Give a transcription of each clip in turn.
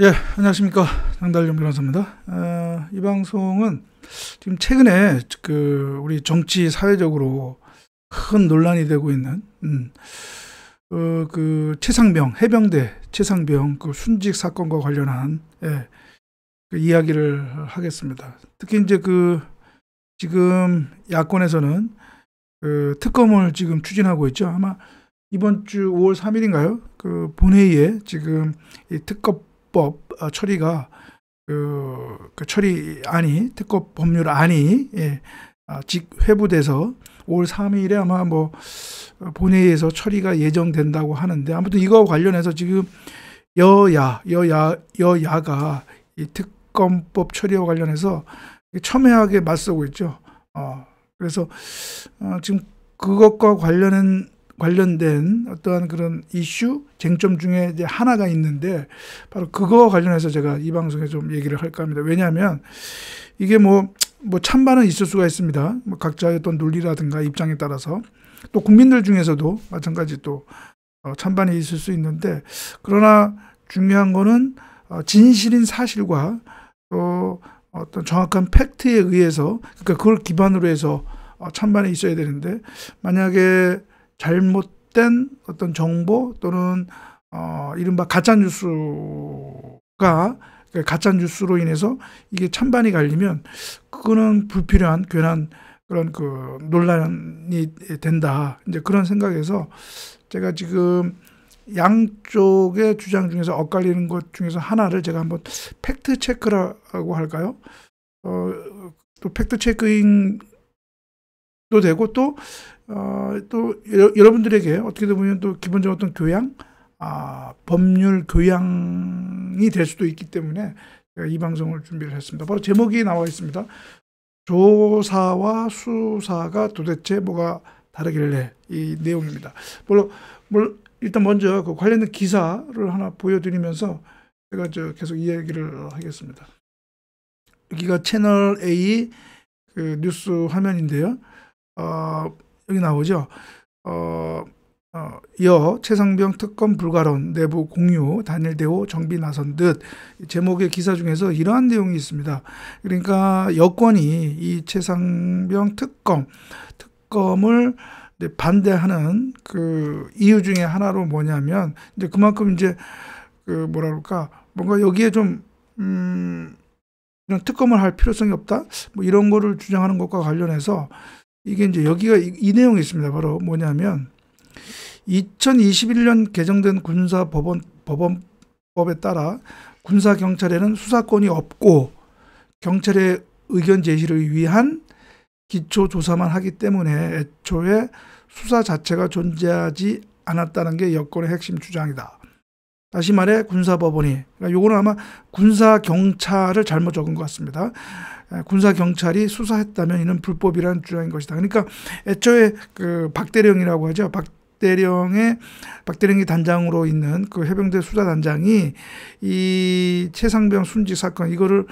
예, 안녕하십니까. 장달용 변호사입니다. 어, 이 방송은 지금 최근에 그 우리 정치 사회적으로 큰 논란이 되고 있는 음, 어, 그 최상병 해병대 최상병 그 순직 사건과 관련한 예, 그 이야기를 하겠습니다. 특히 이제 그 지금 야권에서는 그 특검을 지금 추진하고 있죠. 아마 이번 주 5월 3일인가요? 그 본회의에 지금 이 특검 특법 어, 처리가 그, 그 처리안이 특허 법률안이 예, 아, 직 회부돼서 5월 3일에 아마 뭐 어, 본회의에서 처리가 예정된다고 하는데 아무튼 이거 관련해서 지금 여야 여야 여야가 이 특검법 처리와 관련해서 첨예하게 맞서고 있죠. 어, 그래서 어, 지금 그것과 관련한 관련된 어떠한 그런 이슈 쟁점 중에 이제 하나가 있는데 바로 그거 관련해서 제가 이 방송에 좀 얘기를 할까 합니다. 왜냐하면 이게 뭐뭐 뭐 찬반은 있을 수가 있습니다. 뭐 각자의 어떤 논리라든가 입장에 따라서 또 국민들 중에서도 마찬가지 또 어, 찬반이 있을 수 있는데 그러나 중요한 거는 어, 진실인 사실과 또 어떤 정확한 팩트에 의해서 그러니까 그걸 기반으로 해서 어, 찬반에 있어야 되는데 만약에 잘못된 어떤 정보 또는 어, 이른바 가짜뉴스가 그러니까 가짜뉴스로 인해서 이게 찬반이 갈리면 그거는 불필요한 괜한 그런 그 논란이 된다. 이제 그런 생각에서 제가 지금 양쪽의 주장 중에서 엇갈리는 것 중에서 하나를 제가 한번 팩트 체크라고 할까요? 어, 또 팩트 체크인 또 되고 또 어, 또 여, 러분들에게 어떻게 보면 또 기본적인 어떤 교양, 아, 법률 교양이 될 수도 있기 때문에 제가 이 방송을 준비를 했습니다. 바로 제목이 나와 있습니다. 조사와 수사가 도대체 뭐가 다르길래 이 내용입니다. 물론, 물 일단 먼저 그 관련된 기사를 하나 보여드리면서 제가 저 계속 이야기를 하겠습니다. 여기가 채널 A 그 뉴스 화면인데요. 어, 여기 나오죠. 어, 어, 이 최상병 특검 불가론 내부 공유 단일대호 정비 나선 듯 제목의 기사 중에서 이러한 내용이 있습니다. 그러니까 여권이 이 최상병 특검 특검을 반대하는 그 이유 중에 하나로 뭐냐면 이제 그만큼 이제 그 뭐라 그럴까 뭔가 여기에 좀 음, 이런 특검을 할 필요성이 없다 뭐 이런 거를 주장하는 것과 관련해서 이게 이제 여기가 이, 이 내용이 있습니다. 바로 뭐냐면 2021년 개정된 군사법원 법원법에 따라 군사 경찰에는 수사권이 없고 경찰의 의견 제시를 위한 기초 조사만 하기 때문에 애초에 수사 자체가 존재하지 않았다는 게 여권의 핵심 주장이다. 다시 말해 군사법원이 그러니까 요거는 아마 군사 경찰을 잘못 적은 것 같습니다. 아, 군사 경찰이 수사했다면 이는 불법이라는 주장인 것이다. 그러니까 애초에 그 박대령이라고 하죠. 박대령의 박대령이 단장으로 있는 그 해병대 수사 단장이 이 최상병 순지 사건 이거를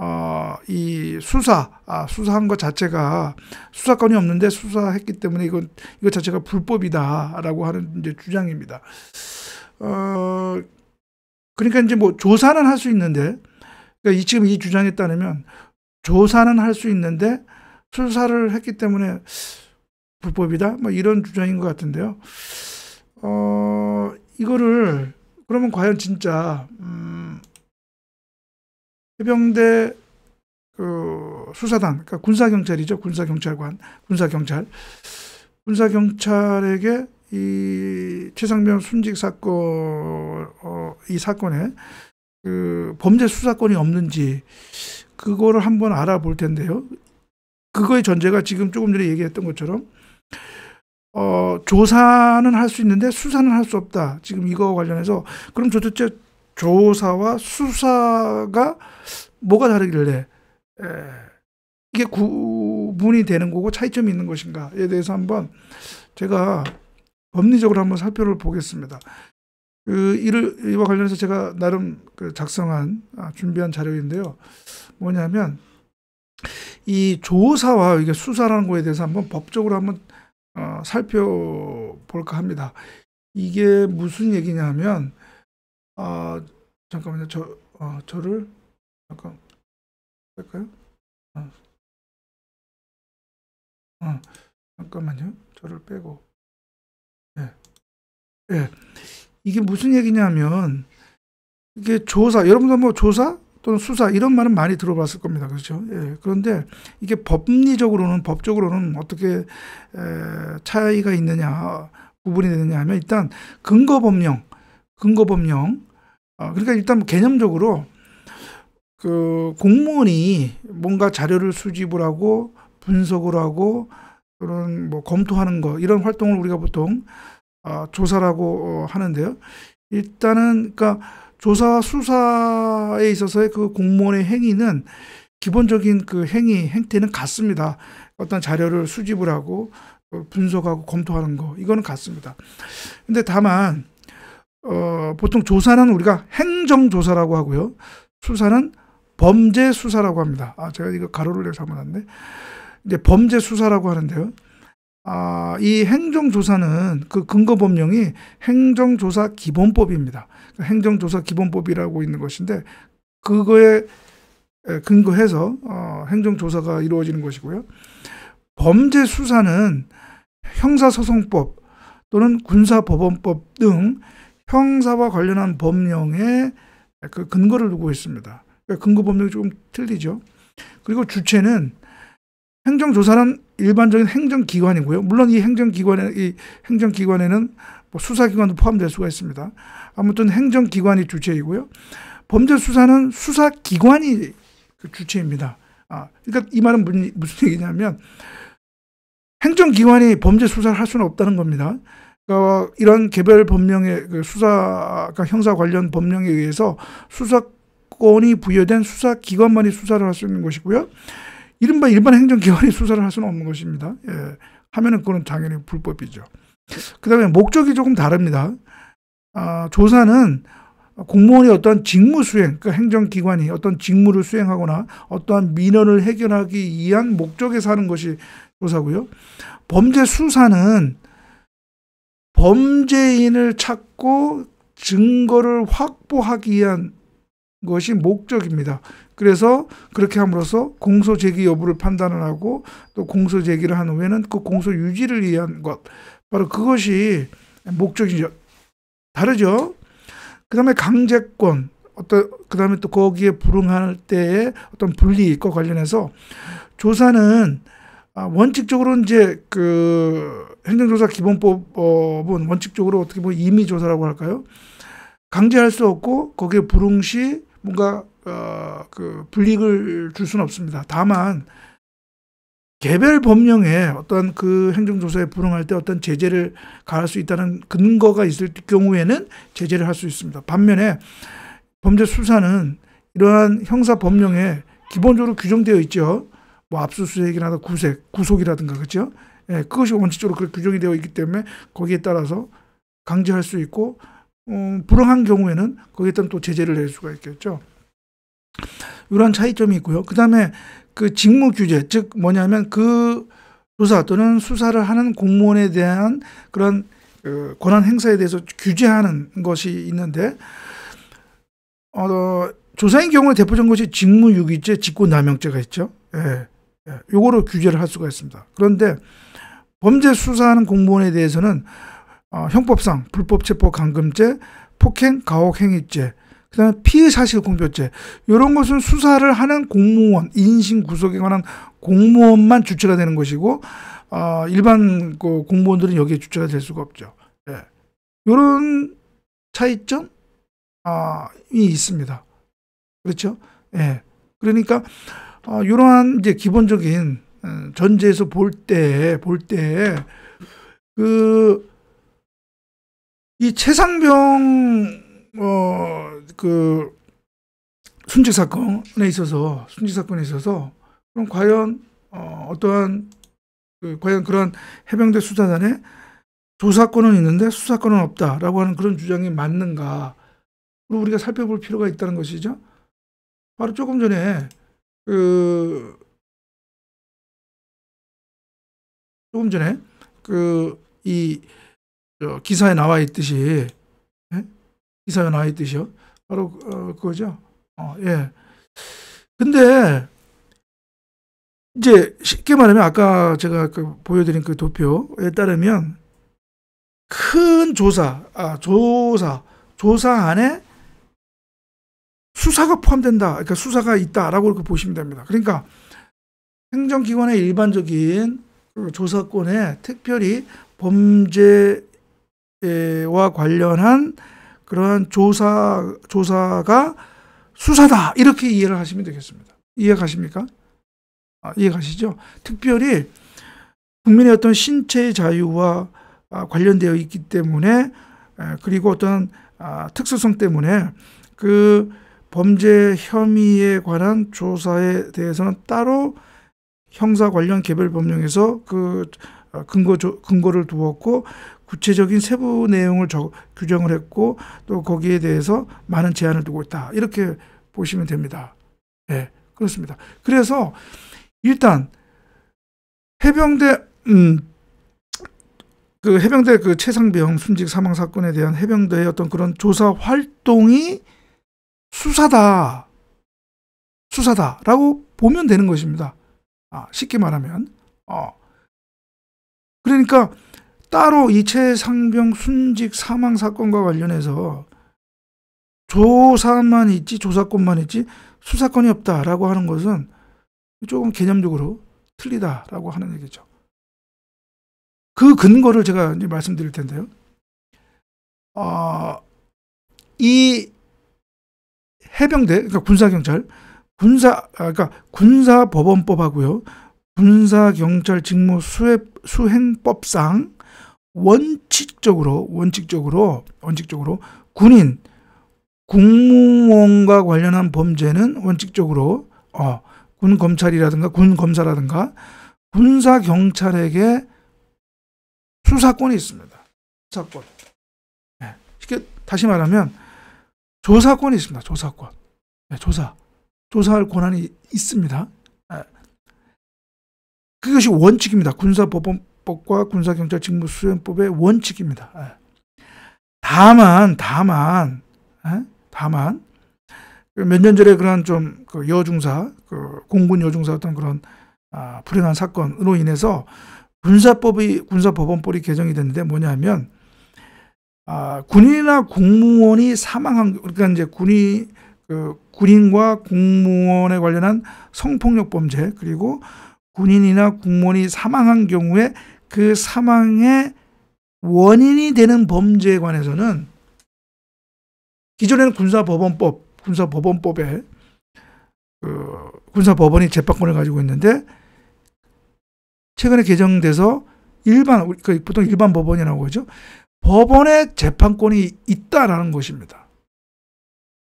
어, 이 수사, 아, 수사한 것 자체가 수사권이 없는데 수사했기 때문에 이건, 이것 자체가 불법이다라고 하는 이제 주장입니다. 어, 그러니까 이제 뭐 조사는 할 수 있는데, 그러니까 이, 지금 이 주장에 따르면 조사는 할 수 있는데 수사를 했기 때문에 불법이다? 뭐 이런 주장인 것 같은데요. 어, 이거를 그러면 과연 진짜 음, 해병대 그 수사단, 그러니까 군사 경찰이죠, 군사 경찰관, 군사 경찰, 군사 경찰에게 이 최상병 순직 사건 어, 이 사건에 그 범죄 수사권이 없는지 그거를 한번 알아볼 텐데요. 그거의 전제가 지금 조금 전에 얘기했던 것처럼 어, 조사는 할 수 있는데 수사는 할 수 없다. 지금 이거 와 관련해서 그럼 도대체 조사와 수사가 뭐가 다르길래 에, 이게 구분이 되는 거고 차이점이 있는 것인가에 대해서 한번 제가 법리적으로 한번 살펴 보겠습니다. 이를 그 이와 관련해서 제가 나름 그 작성한 아, 준비한 자료인데요. 뭐냐면 이 조사와 이게 수사라는 거에 대해서 한번 법적으로 한번 어, 살펴볼까 합니다. 이게 무슨 얘기냐면 아 잠깐만요. 저 어, 저를 잠깐 할까요? 어. 어, 잠깐만요. 저를 빼고 예. 예. 이게 무슨 얘기냐면 이게 조사 여러분도 뭐 조사 또는 수사 이런 말은 많이 들어봤을 겁니다. 그렇죠? 예. 그런데 이게 법리적으로는 법적으로는 어떻게 에, 차이가 있느냐 구분이 되느냐 하면 일단 근거 법령 근거 법령 어, 아, 그러니까 일단 개념적으로 그 공무원이 뭔가 자료를 수집을 하고 분석을 하고 그런 뭐 검토하는 거 이런 활동을 우리가 보통 어, 조사라고 어, 하는데요. 일단은 그러니까 조사 수사에 있어서의 그 공무원의 행위는 기본적인 그 행위 행태는 같습니다. 어떤 자료를 수집을 하고 분석하고 검토하는 거 이거는 같습니다. 근데 다만 어, 보통 조사는 우리가 행정조사라고 하고요. 수사는 범죄 수사라고 합니다. 아, 제가 이거 가로를 내서 한번 한데. 이제 범죄 수사라고 하는데요. 아, 이 행정조사는 그 근거법령이 행정조사 기본법입니다. 행정조사 기본법이라고 있는 것인데 그거에 근거해서 어, 행정조사가 이루어지는 것이고요. 범죄 수사는 형사소송법 또는 군사법원법 등 형사와 관련한 법령에 그 근거를 두고 있습니다. 그러니까 근거 법령이 조금 틀리죠. 그리고 주체는 행정조사는 일반적인 행정기관이고요. 물론 이 행정기관에 이 행정기관에는 뭐 수사기관도 포함될 수가 있습니다. 아무튼 행정기관이 주체이고요. 범죄 수사는 수사기관이 그 주체입니다. 아, 그러니까 이 말은 무슨, 무슨 얘기냐면 행정기관이 범죄 수사를 할 수는 없다는 겁니다. 그러니까 이런 개별 법령의 그 수사, 그 형사 관련 법령에 의해서 수사권이 부여된 수사기관만이 수사를 할 수 있는 것이고요. 이른바 일반 행정기관이 수사를 할 수는 없는 것입니다. 예. 하면은 그건 당연히 불법이죠. 그 다음에 목적이 조금 다릅니다. 아, 조사는 공무원이 어떤 직무 수행, 그 행정기관이 어떤 직무를 수행하거나 어떠한 민원을 해결하기 위한 목적에서 하는 것이 조사고요. 범죄 수사는 범죄인을 찾고 증거를 확보하기 위한 것이 목적입니다. 그래서 그렇게 함으로써 공소 제기 여부를 판단을 하고 또 공소 제기를 한 후에는 그 공소 유지를 위한 것 바로 그것이 목적이죠. 다르죠. 그다음에 강제권 어떤 그다음에 또 거기에 불응할 때의 어떤 분리과 관련해서 조사는 아, 원칙적으로 이제 그 행정조사 기본법은 원칙적으로 어떻게 보면 임의 조사라고 할까요? 강제할 수 없고 거기에 불응시 뭔가 어, 그 불이익을 줄 수는 없습니다. 다만 개별 법령에 어떤 그 행정조사에 불응할 때 어떤 제재를 가할 수 있다는 근거가 있을 경우에는 제재를 할 수 있습니다. 반면에 범죄 수사는 이러한 형사 법령에 기본적으로 규정되어 있죠. 뭐 압수수색이나 구색, 구속이라든가 그렇죠. 예, 그것이 원칙적으로 그렇게 규정이 되어 있기 때문에 거기에 따라서 강제할 수 있고 음, 불황한 경우에는 거기에 따른 또 제재를 낼 수가 있겠죠. 이런 차이점이 있고요. 그 다음에 그 직무 규제, 즉 뭐냐면 그 조사 또는 수사를 하는 공무원에 대한 그런 그 권한 행사에 대해서 규제하는 것이 있는데, 어, 조사인 경우에 대표적인 것이 직무유기죄, 직권남용죄가 있죠. 예, 예. 요거로 규제를 할 수가 있습니다. 그런데 범죄 수사하는 공무원에 대해서는 어, 형법상 불법체포 감금죄, 폭행 가혹행위죄, 그다음에 피의 사실 공표죄 이런 것은 수사를 하는 공무원 인신 구속에 관한 공무원만 주체가 되는 것이고 어, 일반 그 공무원들은 여기에 주체가 될 수가 없죠. 예. 이런 차이점이 아, 있습니다. 그렇죠? 예. 그러니까 이러한 어, 이제 기본적인 어, 전제에서 볼 때, 볼 때, 그, 이 최상병 어 그 순직 사건에 있어서 순직 사건에 있어서 그럼 과연 어, 어떠한 그, 과연 그런 해병대 수사단에 조사권은 있는데 수사권은 없다라고 하는 그런 주장이 맞는가? 그리고 우리가 살펴볼 필요가 있다는 것이죠. 바로 조금 전에 그 조금 전에 그이 기사에 나와 있듯이 예? 기사에 나와 있듯이요. 바로 그, 어, 그거죠. 어, 예. 근데 이제 쉽게 말하면 아까 제가 그 보여드린 그 도표에 따르면 큰 조사, 아, 조사, 조사 안에 수사가 포함된다. 그러니까 수사가 있다라고 이렇게 보시면 됩니다. 그러니까 행정기관의 일반적인 그 조사권에 특별히 범죄 와 관련한 그러한 조사 조사가 수사다 이렇게 이해를 하시면 되겠습니다. 이해가십니까? 아, 이해가시죠? 특별히 국민의 어떤 신체 자유와 아, 관련되어 있기 때문에 아, 그리고 어떤 아, 특수성 때문에 그 범죄 혐의에 관한 조사에 대해서는 따로 형사 관련 개별 법령에서 그 어, 근거 조, 근거를 두었고 구체적인 세부 내용을 저, 규정을 했고 또 거기에 대해서 많은 제한을 두고 있다. 이렇게 보시면 됩니다. 예, 네, 그렇습니다. 그래서 일단 해병대 음, 그 해병대 그 최상병 순직 사망 사건에 대한 해병대의 어떤 그런 조사 활동이 수사다. 수사다라고 보면 되는 것입니다. 아, 쉽게 말하면. 어. 그러니까 따로 이채상병 순직 사망 사건과 관련해서 조사만 있지 조사권만 있지 수사권이 없다라고 하는 것은 조금 개념적으로 틀리다라고 하는 얘기죠. 그 근거를 제가 이제 말씀드릴 텐데요. 어, 이 해병대 그러니까 군사경찰 군사 아, 그러니까 군사법원법하고요 군사 경찰 직무 수행, 법상 원칙적으로 원칙적으로 원칙적으로 군인 공무원과 관련한 범죄는 원칙적으로 어, 군 검찰이라든가 군 검사라든가 군사 경찰에게 수사권이 있습니다. 수사권. 네. 쉽게 다시 말하면 조사권이 있습니다. 조사권. 네, 조사. 조사할 권한이 있습니다. 그것이 원칙입니다. 군사법원법과 군사경찰직무수행법의 원칙입니다. 예. 다만, 다만, 예? 다만, 그 몇년 전에 그 그 그런 좀 여중사, 공군 여중사 어떤 그런 불행한 사건으로 인해서 군사법이, 군사법원법이 개정이 됐는데 뭐냐면, 하 아, 군인이나 공무원이 사망한, 그러니까 이제 군이, 그 군인과 공무원에 관련한 성폭력 범죄, 그리고 군인이나 공무원이 사망한 경우에 그 사망의 원인이 되는 범죄에 관해서는 기존에는 군사법원법, 군사법원법에 그 군사법원이 재판권을 가지고 있는데 최근에 개정돼서 일반 그러니까 보통 일반 법원이라고 하죠. 법원의 재판권이 있다라는 것입니다.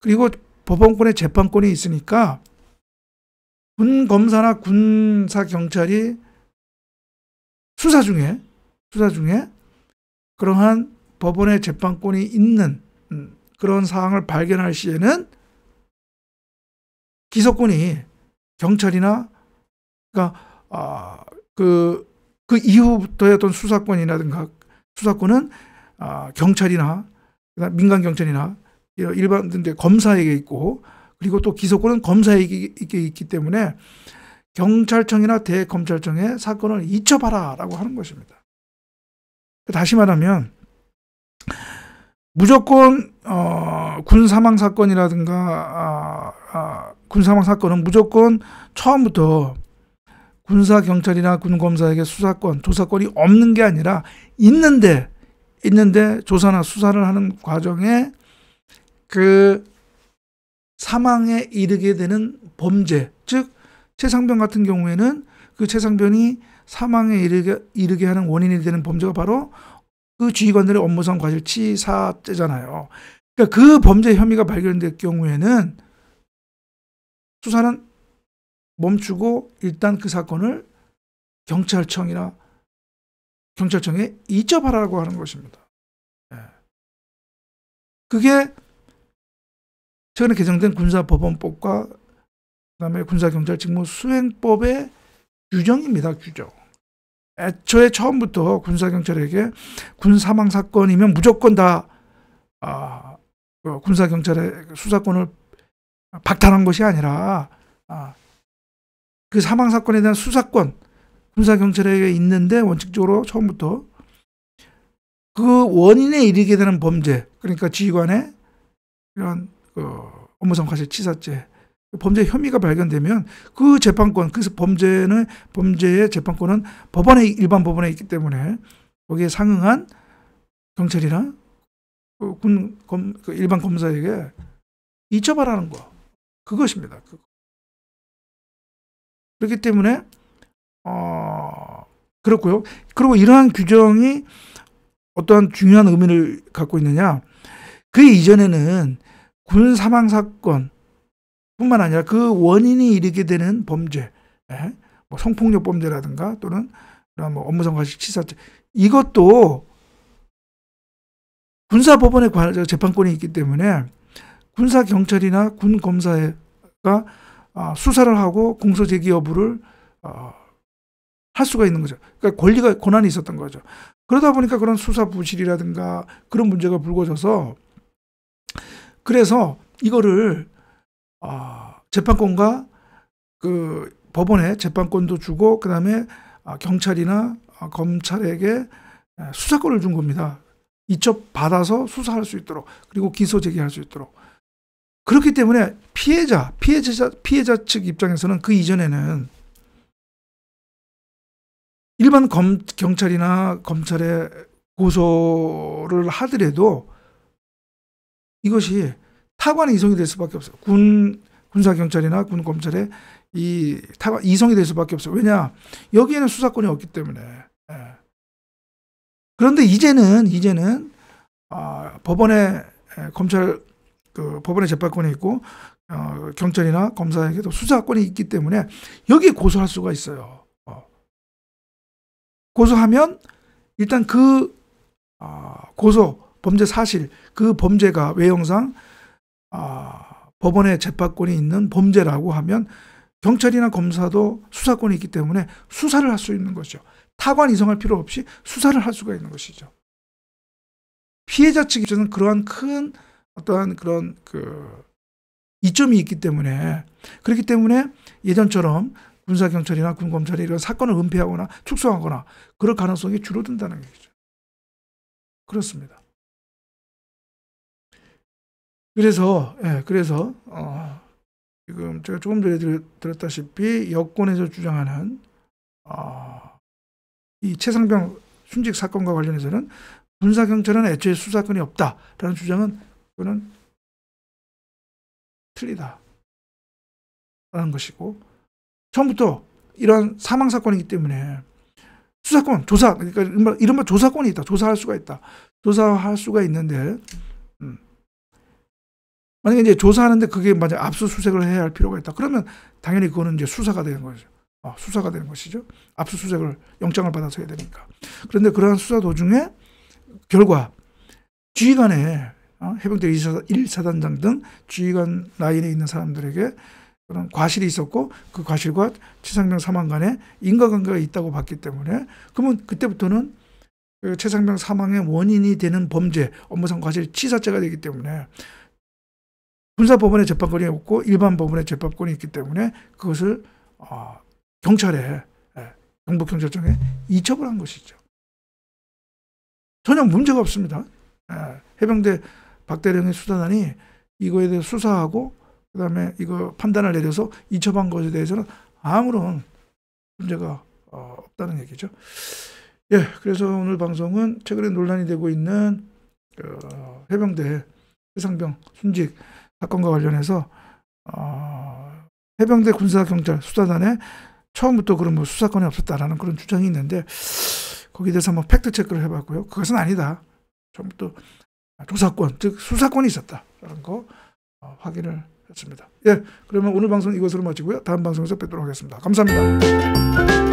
그리고 법원권의 재판권이 있으니까 군 검사나 군사 경찰이 수사 중에 수사 중에 그러한 법원의 재판권이 있는 음, 그런 사항을 발견할 시에는 기소권이 경찰이나 그러니까 아, 그, 그 이후부터의 어떤 수사권이라든가 수사권은 아, 경찰이나 민간 경찰이나 일반 검사에게 있고 그리고 또 기소권은 검사에게 있기 때문에 경찰청이나 대검찰청에 사건을 잊혀봐라라고 하는 것입니다. 다시 말하면 무조건 어, 군 사망 사건이라든가 아, 아, 군 사망 사건은 무조건 처음부터 군사 경찰이나 군 검사에게 수사권, 조사권이 없는 게 아니라 있는데 있는데 조사나 수사를 하는 과정에 그 사망에 이르게 되는 범죄, 즉 최상병 같은 경우에는 그 최상병이 사망에 이르게, 이르게 하는 원인이 되는 범죄가 바로 그 주의관들의 업무상 과실치사죄잖아요. 그러니까 그 범죄 혐의가 발견될 경우에는 수사는 멈추고 일단 그 사건을 경찰청이나 경찰청에 이첩하라고 하는 것입니다. 예. 그게 최근에 개정된 군사법원법과 그다음에 군사경찰 직무 수행법의 규정입니다. 규정. 애초에 처음부터 군사경찰에게 군사망 사건이면 무조건 다 아, 어, 군사경찰의 수사권을 박탈한 것이 아니라 아, 그 사망 사건에 대한 수사권 군사경찰에게 있는데 원칙적으로 처음부터 그 원인에 이르게 되는 범죄 그러니까 지휘관의 이런 어. 업무상과실 치사죄 범죄 혐의가 발견되면 그 재판권 그래서 범죄는 범죄의 재판권은 법원에 일반 법원에 있기 때문에 거기에 상응한 경찰이나 그 군 검, 그 일반 검사에게 이첩하라는 거 그것입니다. 그 그렇기 때문에 어, 그렇고요. 그리고 이러한 규정이 어떠한 중요한 의미를 갖고 있느냐? 그 이전에는 군 사망 사건뿐만 아니라 그 원인이 이르게 되는 범죄, 예? 뭐 성폭력 범죄라든가 또는 뭐 업무상과실 치사죄 이것도 군사법원의 재판권이 있기 때문에 군사 경찰이나 군 검사가 아, 수사를 하고 공소 제기 여부를 어, 할 수가 있는 거죠. 그러니까 권리가 권한이 있었던 거죠. 그러다 보니까 그런 수사 부실이라든가 그런 문제가 불거져서 그래서 이거를 어, 재판권과 그 법원에 재판권도 주고 그다음에 아, 경찰이나 아, 검찰에게 수사권을 준 겁니다. 이첩 받아서 수사할 수 있도록 그리고 기소 제기할 수 있도록 그렇기 때문에 피해자 피해자 피해자 측 입장에서는 그 이전에는 일반 검, 경찰이나 검찰의 고소를 하더라도 이것이 타관의 이성이 될 수밖에 없어요. 군 군사 경찰이나 군 검찰의 이 타관 이성이 될 수밖에 없어요. 왜냐 여기에는 수사권이 없기 때문에. 예. 그런데 이제는 이제는 아, 법원에 예, 검찰 그 법원의 재판권이 있고 어, 경찰이나 검사에게도 수사권이 있기 때문에 여기에 고소할 수가 있어요. 어. 고소하면 일단 그 어, 고소 범죄 사실 그 범죄가 외형상 아, 법원의 재판권이 있는 범죄라고 하면 경찰이나 검사도 수사권이 있기 때문에 수사를 할 수 있는 것이죠. 타관 이성할 필요 없이 수사를 할 수가 있는 것이죠. 피해자 측에서는 그러한 큰 어떠한 그런 그 이점이 있기 때문에 그렇기 때문에 예전처럼 군사경찰이나 군검찰이 이런 사건을 은폐하거나 축소하거나 그럴 가능성이 줄어든다는 얘기죠. 그렇습니다. 그래서, 예, 그래서, 어, 지금 제가 조금 전에 들었다시피 여권에서 주장하는, 어, 이 최상병 순직 사건과 관련해서는 군사경찰은 애초에 수사권이 없다라는 주장은 그거는 틀리다. 라는 것이고, 처음부터 이런 사망 사건이기 때문에 수사권, 조사, 그러니까 이른바 조사권이 있다. 조사할 수가 있다. 조사할 수가 있는데, 만약에 이제 조사하는데 그게 만약 압수수색을 해야 할 필요가 있다. 그러면 당연히 그거는 이제 수사가 되는 거죠. 어, 수사가 되는 것이죠. 압수수색을 영장을 받아서 해야 되니까. 그런데 그러한 수사 도중에 결과 지휘관에 어? 해병대 1사, 단장등 지휘관 라인에 있는 사람들에게 그런 과실이 있었고 그 과실과 최상병 사망 간에 인과관계가 있다고 봤기 때문에 그러면 그때부터는 그 최상병 사망의 원인이 되는 범죄 업무상 과실 치사죄가 되기 때문에 군사법원의 재판권이 없고 일반 법원의 재판권이 있기 때문에 그것을 어, 경찰에 예, 경북경찰청에 이첩을 한 것이죠. 전혀 문제가 없습니다. 예, 해병대 박대령의 수사단이 이거에 대해 수사하고 그다음에 이거 판단을 내려서 이첩한 것에 대해서는 아무런 문제가 어, 없다는 얘기죠. 예, 그래서 오늘 방송은 최근에 논란이 되고 있는 그 해병대 해상병 순직 사건과 관련해서 어, 해병대 군사경찰 수사단에 처음부터 그런 뭐 수사권이 없었다라는 그런 주장이 있는데 거기에 대해서 한번 팩트 체크를 해봤고요. 그것은 아니다. 처음부터 조사권 즉 수사권이 있었다라는 거 어, 확인을 했습니다. 예, 그러면 오늘 방송 이것으로 마치고요. 다음 방송에서 뵙도록 하겠습니다. 감사합니다.